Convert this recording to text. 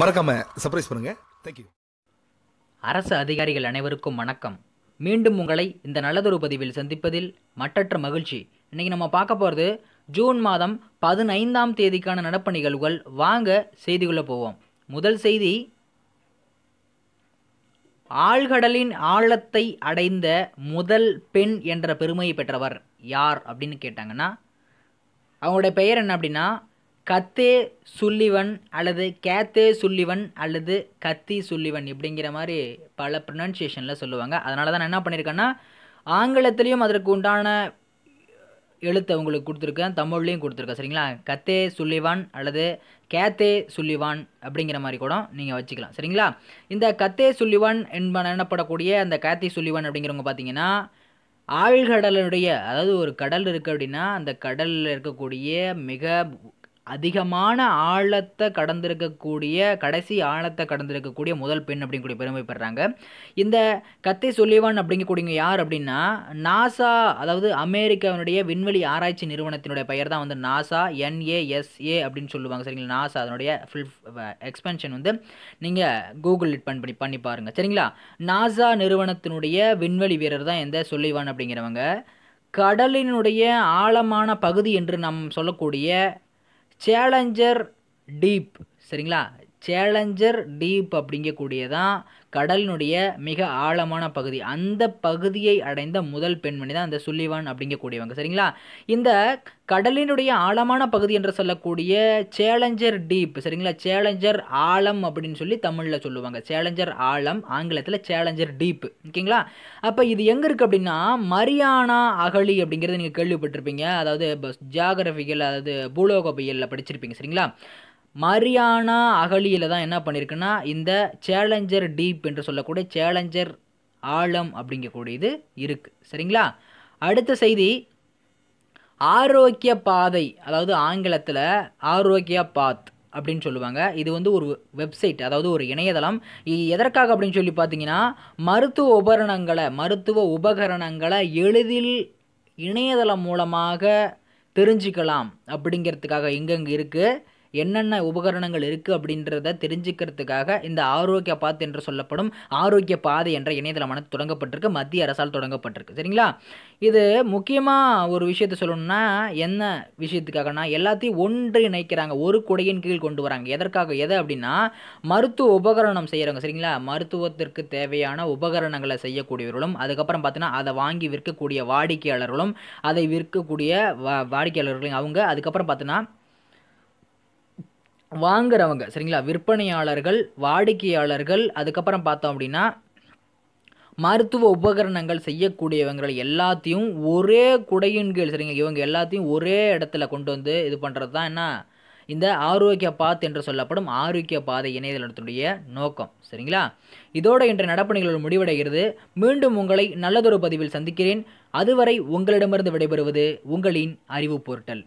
மறக்காம சர்ப்ரைஸ் பண்ணுங்க தேங்க்யூ அரசு அதிகாரிகள் அனைவருக்கும் வணக்கம் மீண்டும் உங்களை இந்த நல்லதொரு பதிவில் சந்திப்பதில் மட்டற்ற மகிழ்ச்சி இன்னைக்கு நம்ம பார்க்க போகிறது ஜூன் மாதம் பதினைந்தாம் தேதிக்கான நடப்பு நிகழ்வுகள் வாங்க செய்திக்குள்ளே போவோம் முதல் செய்தி ஆழ்கடலின் ஆழத்தை அடைந்த முதல் பெண் என்ற பெருமையை பெற்றவர் யார் அப்படின்னு கேட்டாங்கன்னா அவங்களுடைய பெயர் என்ன அப்படின்னா கத்தே சுல்லிவன் அல்லது கேத்தே சுல்லிவன் அல்லது கத்தி சுல்லிவன் இப்படிங்கிற மாதிரி பல ப்ரொனன்சியேஷனில் சொல்லுவாங்க அதனால தான் நான் என்ன பண்ணியிருக்கேன்னா ஆங்கிலத்துலேயும் அதற்கு உண்டான எழுத்தை உங்களுக்கு கொடுத்துருக்கேன் தமிழ்லேயும் கொடுத்துருக்கேன் சரிங்களா கத்தே சுல்லிவான் அல்லது கேத்தே சுல்லிவான் அப்படிங்கிற மாதிரி கூட நீங்கள் வச்சுக்கலாம் சரிங்களா இந்த கத்தே சுல்லிவான் என்பன என்னப்படக்கூடிய அந்த கேத்தி சுல்லிவான் அப்படிங்கிறவங்க பார்த்தீங்கன்னா ஆழ்கடலுடைய அதாவது ஒரு கடல் இருக்குது அப்படின்னா அந்த கடலில் இருக்கக்கூடிய மிக அதிகமான ஆழத்தை கடந்திருக்கக்கூடிய கடைசி ஆழத்தை கடந்திருக்கக்கூடிய முதல் பெண் அப்படிங்கக்கூடிய பெருமை பெறாங்க இந்த கத்தை சொல்லிவான் அப்படிங்கக்கூடியவங்க யார் அப்படின்னா நாசா அதாவது அமெரிக்காவினுடைய விண்வெளி ஆராய்ச்சி நிறுவனத்தினுடைய பெயர் தான் வந்து நாசா என்ஏஎஸ்ஏ அப்படின்னு சொல்லுவாங்க சரிங்களா நாசா அதனுடைய ஃபில் எக்ஸ்பென்ஷன் வந்து நீங்கள் கூகுள் இட் பண்ணி பண்ணி பாருங்கள் சரிங்களா நாசா நிறுவனத்தினுடைய விண்வெளி வீரர் தான் இந்த சொல்லிவான் அப்படிங்கிறவங்க கடலினுடைய ஆழமான பகுதி என்று நாம் சொல்லக்கூடிய சேலஞ்சர் டீப் சரிங்களா சேலஞ்சர் டீப் அப்படிங்கக்கூடியதான் கடலினுடைய மிக ஆழமான பகுதி அந்த பகுதியை அடைந்த முதல் பெண்மணி தான் அந்த சுல்லிவான் அப்படிங்கக்கூடியவங்க சரிங்களா இந்த கடலினுடைய ஆழமான பகுதி என்று சொல்லக்கூடிய சேலஞ்சர் டீப் சரிங்களா சேலஞ்சர் ஆழம் அப்படின்னு சொல்லி தமிழில் சொல்லுவாங்க சேலஞ்சர் ஆழம் ஆங்கிலத்தில் சேலஞ்சர் டீப் ஓகேங்களா அப்போ இது எங்கே இருக்குது அப்படின்னா மரியானா அகழி அப்படிங்கிறத நீங்கள் கேள்விப்பட்டிருப்பீங்க அதாவது ஜியாகிரபிகள் அதாவது பூலோகபியலில் படிச்சிருப்பீங்க சரிங்களா மரியானா அகழியில் தான் என்ன பண்ணியிருக்குன்னா இந்த சேலஞ்சர் டீப் என்று சொல்லக்கூடிய சேலஞ்சர் ஆழம் அப்படிங்கக்கூடியது இருக்குது சரிங்களா அடுத்த செய்தி ஆரோக்கிய பாதை அதாவது ஆங்கிலத்தில் ஆரோக்கிய பாத் அப்படின்னு சொல்லுவாங்க இது வந்து ஒரு வெப்சைட் அதாவது ஒரு இணையதளம் எதற்காக அப்படின்னு சொல்லி பார்த்தீங்கன்னா மருத்துவ உபகரணங்களை மருத்துவ உபகரணங்களை எளிதில் இணையதளம் மூலமாக தெரிஞ்சுக்கலாம் அப்படிங்கிறதுக்காக எங்கெங்கே இருக்குது என்னென்ன உபகரணங்கள் இருக்குது அப்படின்றத தெரிஞ்சுக்கிறதுக்காக இந்த ஆரோக்கிய பாத் என்று சொல்லப்படும் ஆரோக்கிய பாதை என்ற இணையதளமானது தொடங்கப்பட்டிருக்கு மத்திய அரசால் தொடங்கப்பட்டிருக்கு சரிங்களா இது முக்கியமாக ஒரு விஷயத்த சொல்லணும்னா என்ன விஷயத்துக்காகனா எல்லாத்தையும் ஒன்று இணைக்கிறாங்க ஒரு கொடையின் கீழ் கொண்டு வராங்க எதற்காக எது அப்படின்னா மருத்துவ உபகரணம் செய்கிறவங்க சரிங்களா மருத்துவத்திற்கு தேவையான உபகரணங்களை செய்யக்கூடியவர்களும் அதுக்கப்புறம் பார்த்தீங்கன்னா அதை வாங்கி விற்கக்கூடிய வாடிக்கையாளர்களும் அதை விற்கக்கூடிய வா வாடிக்கையாளர்களும் அவங்க அதுக்கப்புறம் பார்த்தீங்கன்னா வாங்குறவங்க சரிங்களா விற்பனையாளர்கள் வாடிக்கையாளர்கள் அதுக்கப்புறம் பார்த்தோம் அப்படின்னா மருத்துவ உபகரணங்கள் செய்யக்கூடியவங்களை எல்லாத்தையும் ஒரே குடையின் கீழ் சரிங்க இவங்க எல்லாத்தையும் ஒரே இடத்துல கொண்டு வந்து இது பண்ணுறது தான் என்ன இந்த ஆரோக்கிய பாத் என்று சொல்லப்படும் ஆரோக்கிய பாதை இணையதளத்தினுடைய நோக்கம் சரிங்களா இதோட இன்று நடப்பு முடிவடைகிறது மீண்டும் உங்களை நல்லதொரு பதிவில் சந்திக்கிறேன் அதுவரை உங்களிடமிருந்து விடைபெறுவது உங்களின் அறிவு பொருட்டல்